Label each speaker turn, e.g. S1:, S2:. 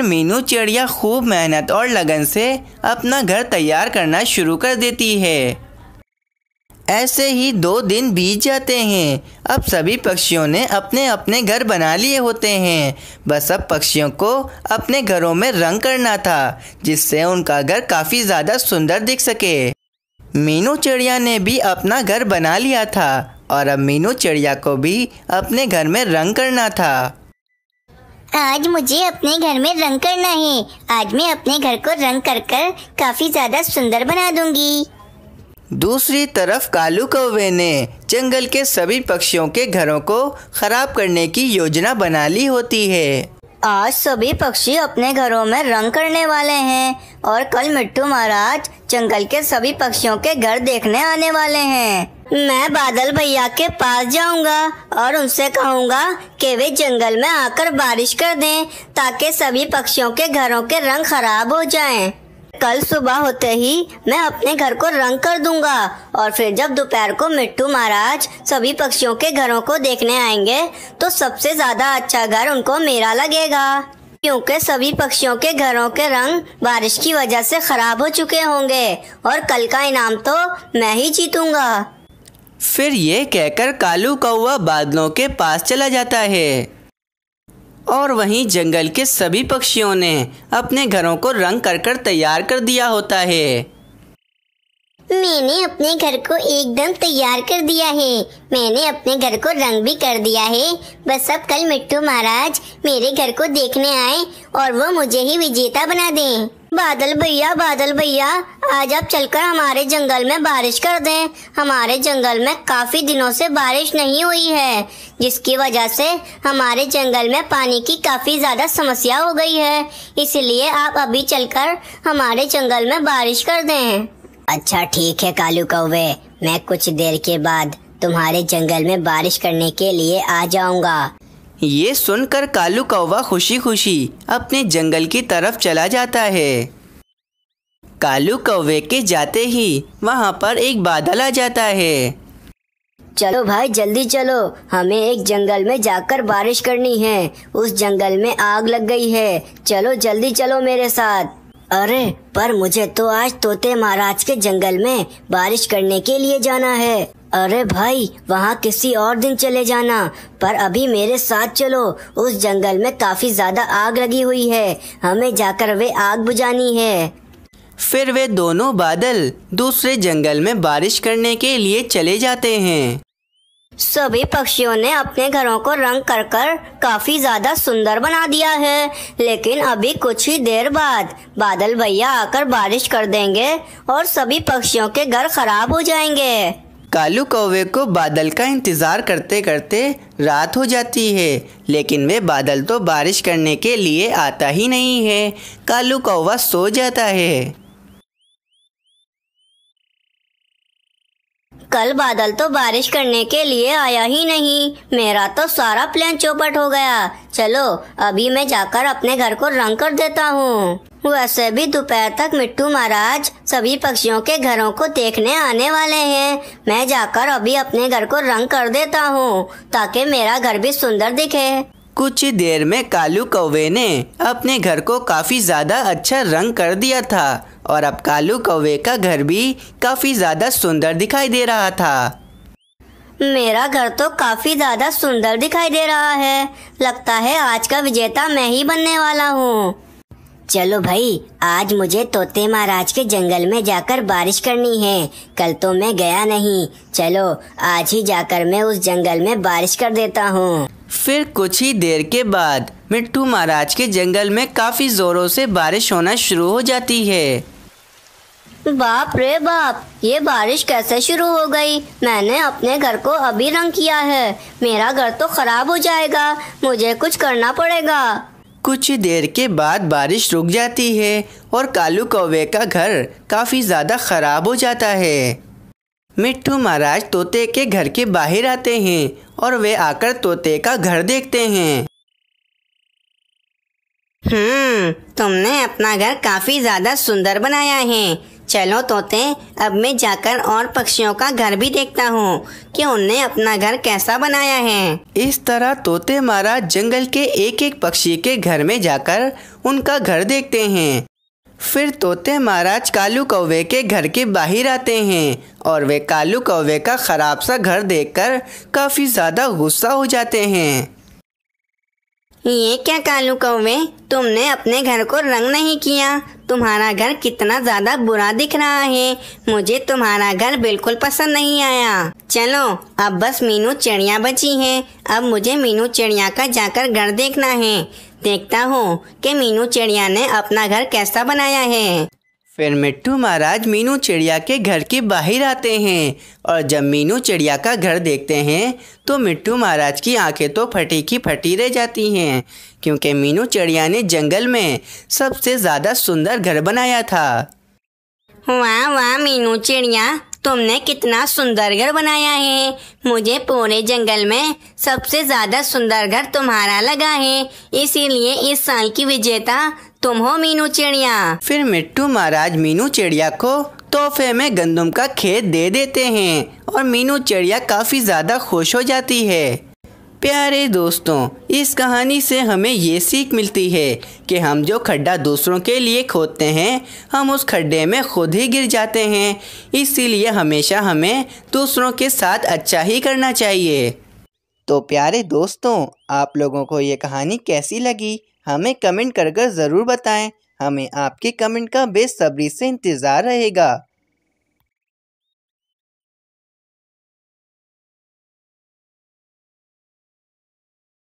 S1: फिर मीनू चिड़िया खूब मेहनत और लगन से अपना घर तैयार करना शुरू कर देती है ऐसे ही दो दिन बीत जाते हैं अब सभी पक्षियों ने अपने अपने घर बना लिए होते हैं बस अब पक्षियों को अपने घरों में रंग करना था जिससे उनका घर काफ़ी ज़्यादा सुंदर दिख सके मीनू चिड़िया ने भी अपना घर बना लिया था और अब मीनू चिड़िया को भी अपने घर में रंग करना था
S2: आज मुझे अपने घर में रंग करना है आज मैं अपने घर को रंग कर कर काफी ज्यादा सुंदर बना दूंगी
S1: दूसरी तरफ कालू कौवे ने जंगल के सभी पक्षियों के घरों को खराब करने की योजना बना ली होती है आज सभी पक्षी अपने
S2: घरों में रंग करने वाले हैं और कल मिट्टू महाराज जंगल के सभी पक्षियों के घर देखने आने वाले हैं मैं बादल भैया के पास जाऊंगा और उनसे कहूंगा कि वे जंगल में आकर बारिश कर दें ताकि सभी पक्षियों के घरों के रंग खराब हो जाएं। कल सुबह होते ही मैं अपने घर को रंग कर दूंगा और फिर जब दोपहर को मिट्टू महाराज सभी पक्षियों के घरों को देखने आएंगे तो सबसे ज्यादा अच्छा घर उनको मेरा लगेगा क्योंकि सभी पक्षियों के घरों के रंग बारिश की वजह से खराब हो चुके होंगे और कल का इनाम
S1: तो मैं ही जीतूंगा फिर ये कहकर कालू कौआ बादलों के पास चला जाता है और वहीं जंगल के सभी पक्षियों ने अपने घरों को रंग कर कर तैयार कर दिया होता है
S2: मैंने अपने घर को एकदम तैयार कर दिया है मैंने अपने घर को रंग भी कर दिया है बस अब कल मिट्टू महाराज मेरे घर को देखने आए और वो मुझे ही विजेता बना दें बादल भैया बादल भैया आज आप चलकर हमारे जंगल में बारिश कर दें हमारे जंगल में काफ़ी दिनों से बारिश नहीं हुई है जिसकी वजह से हमारे जंगल में पानी की काफ़ी ज़्यादा समस्या हो गई है इसलिए आप अभी चलकर हमारे जंगल में बारिश कर दें अच्छा ठीक है कालू कौवे मैं कुछ देर के बाद तुम्हारे जंगल में बारिश करने के लिए आ जाऊंगा
S1: ये सुनकर कालू कौवा खुशी खुशी अपने जंगल की तरफ चला जाता है कालू कौवे के जाते ही वहाँ पर एक बादल आ जाता है चलो भाई जल्दी चलो हमें
S2: एक जंगल में जाकर बारिश करनी है उस जंगल में आग लग गई है चलो जल्दी चलो मेरे साथ अरे पर मुझे तो आज तोते महाराज के जंगल में बारिश करने के लिए जाना है अरे भाई वहाँ किसी और दिन चले जाना पर अभी मेरे साथ चलो उस जंगल में काफी ज्यादा आग लगी हुई है
S1: हमें जाकर वे आग बुझानी है फिर वे दोनों बादल दूसरे जंगल में बारिश करने के लिए चले जाते हैं सभी पक्षियों ने
S2: अपने घरों को रंग कर कर काफी ज्यादा सुंदर बना दिया है लेकिन अभी कुछ ही देर बाद बादल भैया आकर बारिश कर देंगे और सभी पक्षियों के घर खराब हो जाएंगे
S1: कालू कौवे को बादल का इंतज़ार करते करते रात हो जाती है लेकिन वे बादल तो बारिश करने के लिए आता ही नहीं है कालू कौवा सो जाता है
S2: कल बादल तो बारिश करने के लिए आया ही नहीं मेरा तो सारा प्लान चौपट हो गया चलो अभी मैं जाकर अपने घर को रंग कर देता हूँ वैसे भी दोपहर तक मिट्टू महाराज सभी पक्षियों के घरों को देखने आने वाले हैं मैं जाकर अभी अपने घर को रंग कर देता हूँ ताकि
S1: मेरा घर भी सुंदर दिखे कुछ देर में कालू कौवे ने अपने घर को काफी ज्यादा अच्छा रंग कर दिया था और अब कालू कौवे का घर भी काफ़ी ज़्यादा सुंदर दिखाई दे रहा था मेरा घर तो काफ़ी ज़्यादा
S2: सुंदर दिखाई दे रहा है लगता है आज का विजेता मैं ही बनने वाला हूँ चलो भाई आज मुझे तोते महाराज के जंगल में जाकर बारिश करनी है कल तो मैं गया नहीं चलो आज ही जाकर मैं उस जंगल में बारिश कर देता
S1: हूँ फिर कुछ ही देर के बाद मिट्टू महाराज के जंगल में काफी जोरों से बारिश होना शुरू हो जाती है बाप रे बाप
S2: ये बारिश कैसे शुरू हो गई मैंने अपने घर को अभी रंग किया है मेरा घर तो खराब हो जाएगा मुझे कुछ करना पड़ेगा
S1: कुछ देर के बाद बारिश रुक जाती है और कालू कौवे का घर काफ़ी ज़्यादा ख़राब हो जाता है मिट्टू महाराज तोते के घर के बाहर आते हैं और वे आकर तोते का घर देखते हैं हम्म
S3: तुमने अपना घर काफ़ी ज़्यादा सुंदर बनाया है चलो तोते अब मैं जाकर और पक्षियों का घर भी देखता हूँ कि उनने अपना घर कैसा बनाया है
S1: इस तरह तोते महाराज जंगल के एक एक पक्षी के घर में जाकर उनका घर देखते हैं फिर तोते महाराज कालू कौवे के घर के बाहर आते हैं और वे कालू कौवे का ख़राब सा घर देखकर काफ़ी ज़्यादा गुस्सा हो जाते हैं
S3: ये क्या कालू कौवे तुमने अपने घर को रंग नहीं किया तुम्हारा घर कितना ज्यादा बुरा दिख रहा है मुझे तुम्हारा घर बिल्कुल पसंद नहीं आया चलो अब बस मीनू चिड़िया बची है अब मुझे मीनू चिड़िया का जाकर घर देखना है देखता हूँ कि मीनू चिड़िया
S1: ने अपना घर कैसा बनाया है फिर मिट्टू महाराज मीनू चिड़िया के घर के बाहर आते हैं और जब मीनू चिड़िया का घर देखते हैं तो मिट्टू महाराज की आंखें तो फटी की फटी रह जाती हैं क्योंकि मीनू चिड़िया ने जंगल में सबसे ज़्यादा सुंदर घर बनाया था
S3: वाह वाह मीनू चिड़िया तुमने कितना सुंदर घर बनाया है मुझे पूरे जंगल में सबसे ज्यादा सुंदर घर तुम्हारा लगा है इसीलिए इस साल की विजेता तुम
S1: हो मीनू चिड़िया फिर मिट्टू महाराज मीनू चिड़िया को तोहफे में गंदम का खेत दे देते हैं और मीनू चिड़िया काफी ज्यादा खुश हो जाती है प्यारे दोस्तों इस कहानी से हमें ये सीख मिलती है कि हम जो खड्डा दूसरों के लिए खोदते हैं हम उस खड्डे में खुद ही गिर जाते हैं इसीलिए हमेशा हमें दूसरों के साथ अच्छा ही करना चाहिए तो प्यारे दोस्तों आप लोगों को ये कहानी कैसी लगी हमें कमेंट कर ज़रूर बताएं हमें आपके कमेंट का बेसब्री से इंतज़ार रहेगा